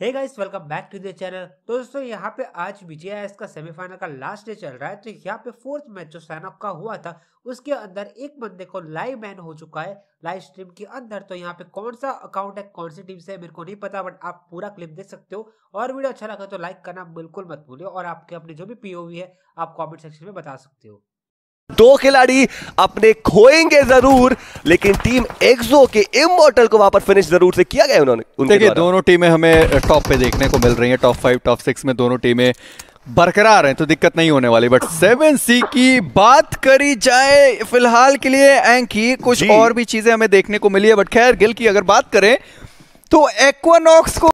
hey guys welcome back to the channel दोस्तों यहाँ पे आज विजय का सेमीफाइनल का लास्ट डे चल रहा है तो यहाँ पे फोर्थ मैच जो साइनअप का हुआ था उसके अंदर एक बंदे को लाइव मैन हो चुका है लाइव स्ट्रीम के अंदर तो यहाँ पे कौन सा अकाउंट है कौन सी टीम से मेरे को नहीं पता बट आप पूरा क्लिप देख सकते हो और वीडियो अच्छा लगा तो लाइक करना बिल्कुल मत भूलो और आपके अपने जो भी पीओवी है आप कॉमेंट सेक्शन में बता सकते हो दो खिलाड़ी अपने खोएंगे जरूर लेकिन टीम एक्सो के इमोटल को वहां पर फिनिश जरूर से किया गया उन्होंने देखिए दोनों टीमें हमें टॉप पे देखने को मिल रही हैं टॉप फाइव टॉप सिक्स में दोनों टीमें बरकरार हैं तो दिक्कत नहीं होने वाली बट सेवन सी की बात करी जाए फिलहाल के लिए एंकी कुछ और भी चीजें हमें देखने को मिली है बट खैर गिल की अगर बात करें तो एक्वानॉक्स को